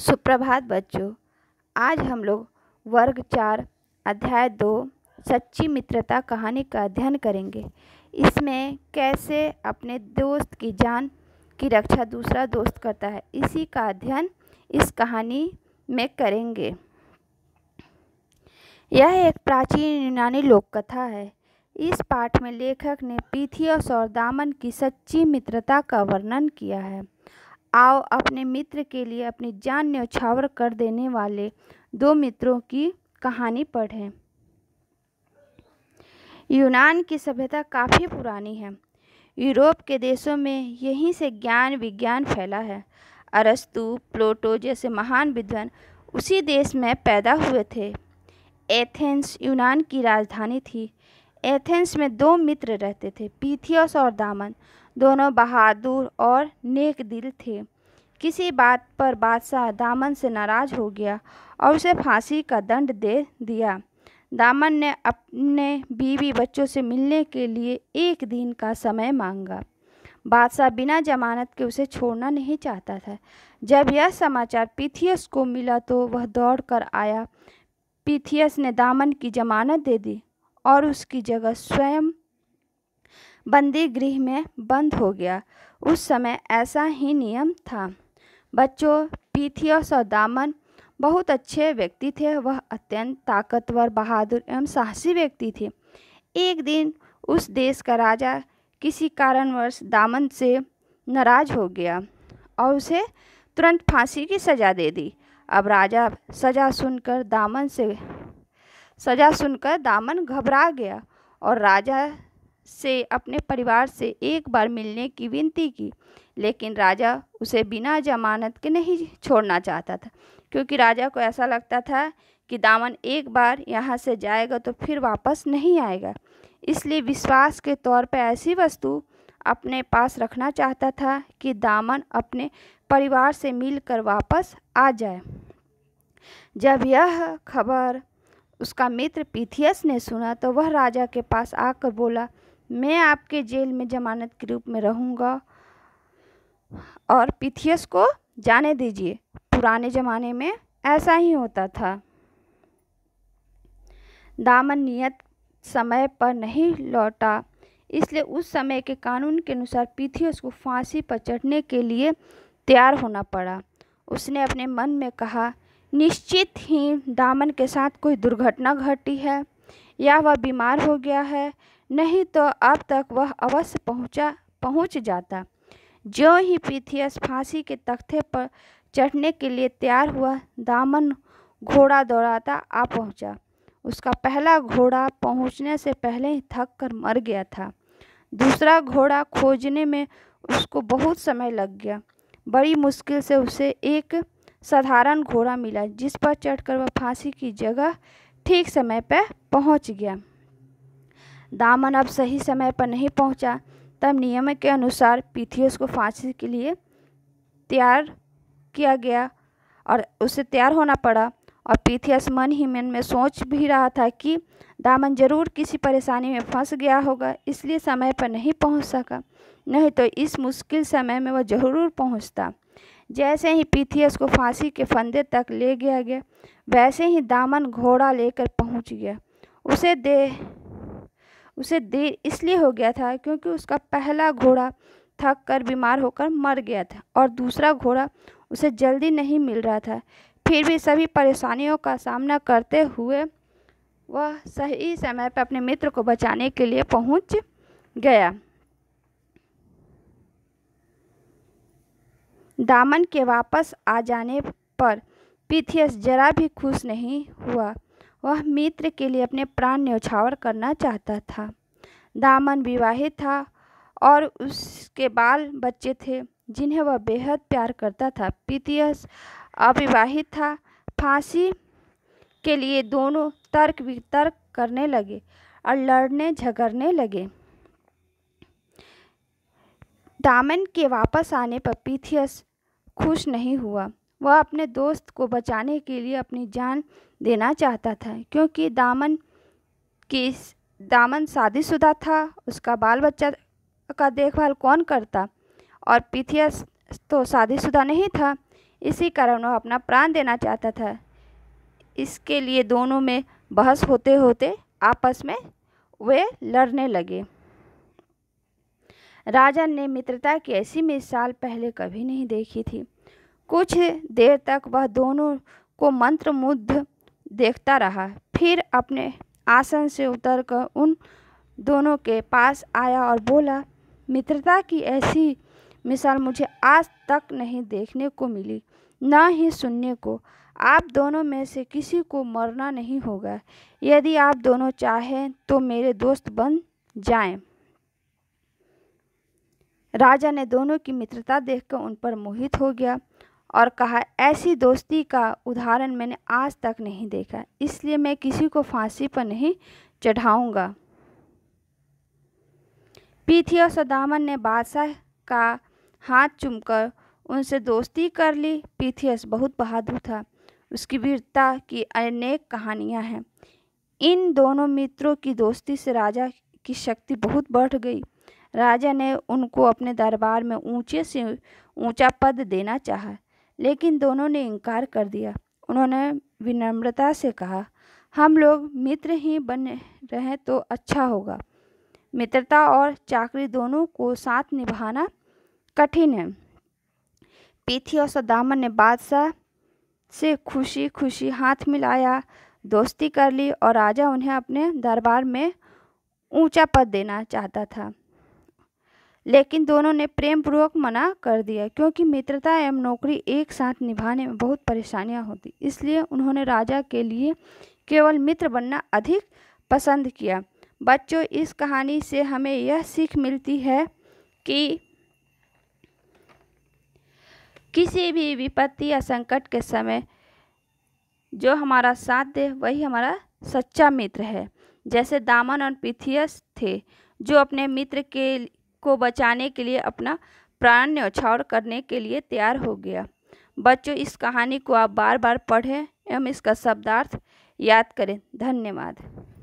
सुप्रभात बच्चों आज हम लोग वर्ग चार अध्याय दो सच्ची मित्रता कहानी का अध्ययन करेंगे इसमें कैसे अपने दोस्त की जान की रक्षा दूसरा दोस्त करता है इसी का अध्ययन इस कहानी में करेंगे यह एक प्राचीन यूनानी लोक कथा है इस पाठ में लेखक ने पीथियस और दामन की सच्ची मित्रता का वर्णन किया है आओ अपने मित्र के लिए अपनी जान न्यौछावर कर देने वाले दो मित्रों की कहानी पढ़ें यूनान की सभ्यता काफ़ी पुरानी है यूरोप के देशों में यहीं से ज्ञान विज्ञान फैला है अरस्तु प्लोटो जैसे महान विद्वान उसी देश में पैदा हुए थे एथेंस यूनान की राजधानी थी एथेंस में दो मित्र रहते थे पीथियस और दामन दोनों बहादुर और नेक दिल थे किसी बात पर बादशाह दामन से नाराज़ हो गया और उसे फांसी का दंड दे दिया दामन ने अपने बीवी बच्चों से मिलने के लिए एक दिन का समय मांगा बादशाह बिना जमानत के उसे छोड़ना नहीं चाहता था जब यह समाचार पीथियस को मिला तो वह दौड़कर आया पीथियस ने दामन की जमानत दे दी और उसकी जगह स्वयं बंदी गृह में बंद हो गया उस समय ऐसा ही नियम था बच्चों पीथियस और दामन बहुत अच्छे व्यक्ति थे वह अत्यंत ताकतवर बहादुर एवं साहसी व्यक्ति थे एक दिन उस देश का राजा किसी कारणवश दामन से नाराज हो गया और उसे तुरंत फांसी की सज़ा दे दी अब राजा सज़ा सुनकर दामन से सजा सुनकर दामन घबरा गया और राजा से अपने परिवार से एक बार मिलने की विनती की लेकिन राजा उसे बिना जमानत के नहीं छोड़ना चाहता था क्योंकि राजा को ऐसा लगता था कि दामन एक बार यहाँ से जाएगा तो फिर वापस नहीं आएगा इसलिए विश्वास के तौर पर ऐसी वस्तु अपने पास रखना चाहता था कि दामन अपने परिवार से मिलकर वापस आ जाए जब यह खबर उसका मित्र पीथियस ने सुना तो वह राजा के पास आकर बोला मैं आपके जेल में जमानत के रूप में रहूँगा और पीथियस को जाने दीजिए पुराने ज़माने में ऐसा ही होता था दामन नियत समय पर नहीं लौटा इसलिए उस समय के कानून के अनुसार पीथियस को फांसी पर चढ़ने के लिए तैयार होना पड़ा उसने अपने मन में कहा निश्चित ही दामन के साथ कोई दुर्घटना घटी है या वह बीमार हो गया है नहीं तो अब तक वह अवश्य पहुंचा पहुंच जाता जो ही पीथियस फांसी के तख्ते पर चढ़ने के लिए तैयार हुआ दामन घोड़ा दौड़ाता आ पहुंचा उसका पहला घोड़ा पहुंचने से पहले ही थक कर मर गया था दूसरा घोड़ा खोजने में उसको बहुत समय लग गया बड़ी मुश्किल से उसे एक साधारण घोड़ा मिला जिस पर चढ़कर वह फांसी की जगह ठीक समय पर पहुंच गया दामन अब सही समय पर नहीं पहुंचा तब नियम के अनुसार पीथियस को फांसी के लिए तैयार किया गया और उसे तैयार होना पड़ा और पीथियस मन ही मन में सोच भी रहा था कि दामन जरूर किसी परेशानी में फंस गया होगा इसलिए समय पर नहीं पहुंच सका नहीं तो इस मुश्किल समय में वह जरूर पहुंचता जैसे ही पीथियस को फांसी के फंदे तक ले गया गया वैसे ही दामन घोड़ा लेकर पहुंच गया उसे दे उसे देर इसलिए हो गया था क्योंकि उसका पहला घोड़ा थक कर बीमार होकर मर गया था और दूसरा घोड़ा उसे जल्दी नहीं मिल रहा था फिर भी सभी परेशानियों का सामना करते हुए वह सही समय पर अपने मित्र को बचाने के लिए पहुंच गया दामन के वापस आ जाने पर पिथियस जरा भी खुश नहीं हुआ वह मित्र के लिए अपने प्राण न्यौछावर करना चाहता था दामन विवाहित था और उसके बाल बच्चे थे जिन्हें वह बेहद प्यार करता था पिथियस अविवाहित था फांसी के लिए दोनों तर्क वितर्क करने लगे और लड़ने झगड़ने लगे दामन के वापस आने पर पीथियस खुश नहीं हुआ वह अपने दोस्त को बचाने के लिए अपनी जान देना चाहता था क्योंकि दामन की दामन शादीशुदा था उसका बाल बच्चा का देखभाल कौन करता और पिथिया तो शादीशुदा नहीं था इसी कारण वह अपना प्राण देना चाहता था इसके लिए दोनों में बहस होते होते आपस में वे लड़ने लगे राजा ने मित्रता की ऐसी मिसाल पहले कभी नहीं देखी थी कुछ देर तक वह दोनों को मंत्रमुग्ध देखता रहा फिर अपने आसन से उतरकर उन दोनों के पास आया और बोला मित्रता की ऐसी मिसाल मुझे आज तक नहीं देखने को मिली ना ही सुनने को आप दोनों में से किसी को मरना नहीं होगा यदि आप दोनों चाहें तो मेरे दोस्त बन जाएं राजा ने दोनों की मित्रता देखकर उन पर मोहित हो गया और कहा ऐसी दोस्ती का उदाहरण मैंने आज तक नहीं देखा इसलिए मैं किसी को फांसी पर नहीं चढ़ाऊंगा पीथियस और दामन ने बादशाह का हाथ चुमकर उनसे दोस्ती कर ली पीथियस बहुत बहादुर था उसकी वीरता की अनेक कहानियां हैं इन दोनों मित्रों की दोस्ती से राजा की शक्ति बहुत बढ़ गई राजा ने उनको अपने दरबार में ऊंचे से ऊंचा पद देना चाहा लेकिन दोनों ने इनकार कर दिया उन्होंने विनम्रता से कहा हम लोग मित्र ही बन रहे तो अच्छा होगा मित्रता और चाकरी दोनों को साथ निभाना कठिन है पीथी और सदामन ने बादशाह से खुशी खुशी हाथ मिलाया दोस्ती कर ली और राजा उन्हें अपने दरबार में ऊंचा पद देना चाहता था लेकिन दोनों ने प्रेम पूर्वक मना कर दिया क्योंकि मित्रता एवं नौकरी एक साथ निभाने में बहुत परेशानियां होती इसलिए उन्होंने राजा के लिए केवल मित्र बनना अधिक पसंद किया बच्चों इस कहानी से हमें यह सीख मिलती है कि किसी भी विपत्ति या संकट के समय जो हमारा साथ दे वही हमारा सच्चा मित्र है जैसे दामन और पिथियस थे जो अपने मित्र के को बचाने के लिए अपना प्राण न्यौछावर करने के लिए तैयार हो गया बच्चों इस कहानी को आप बार बार पढ़ें एवं इसका शब्दार्थ याद करें धन्यवाद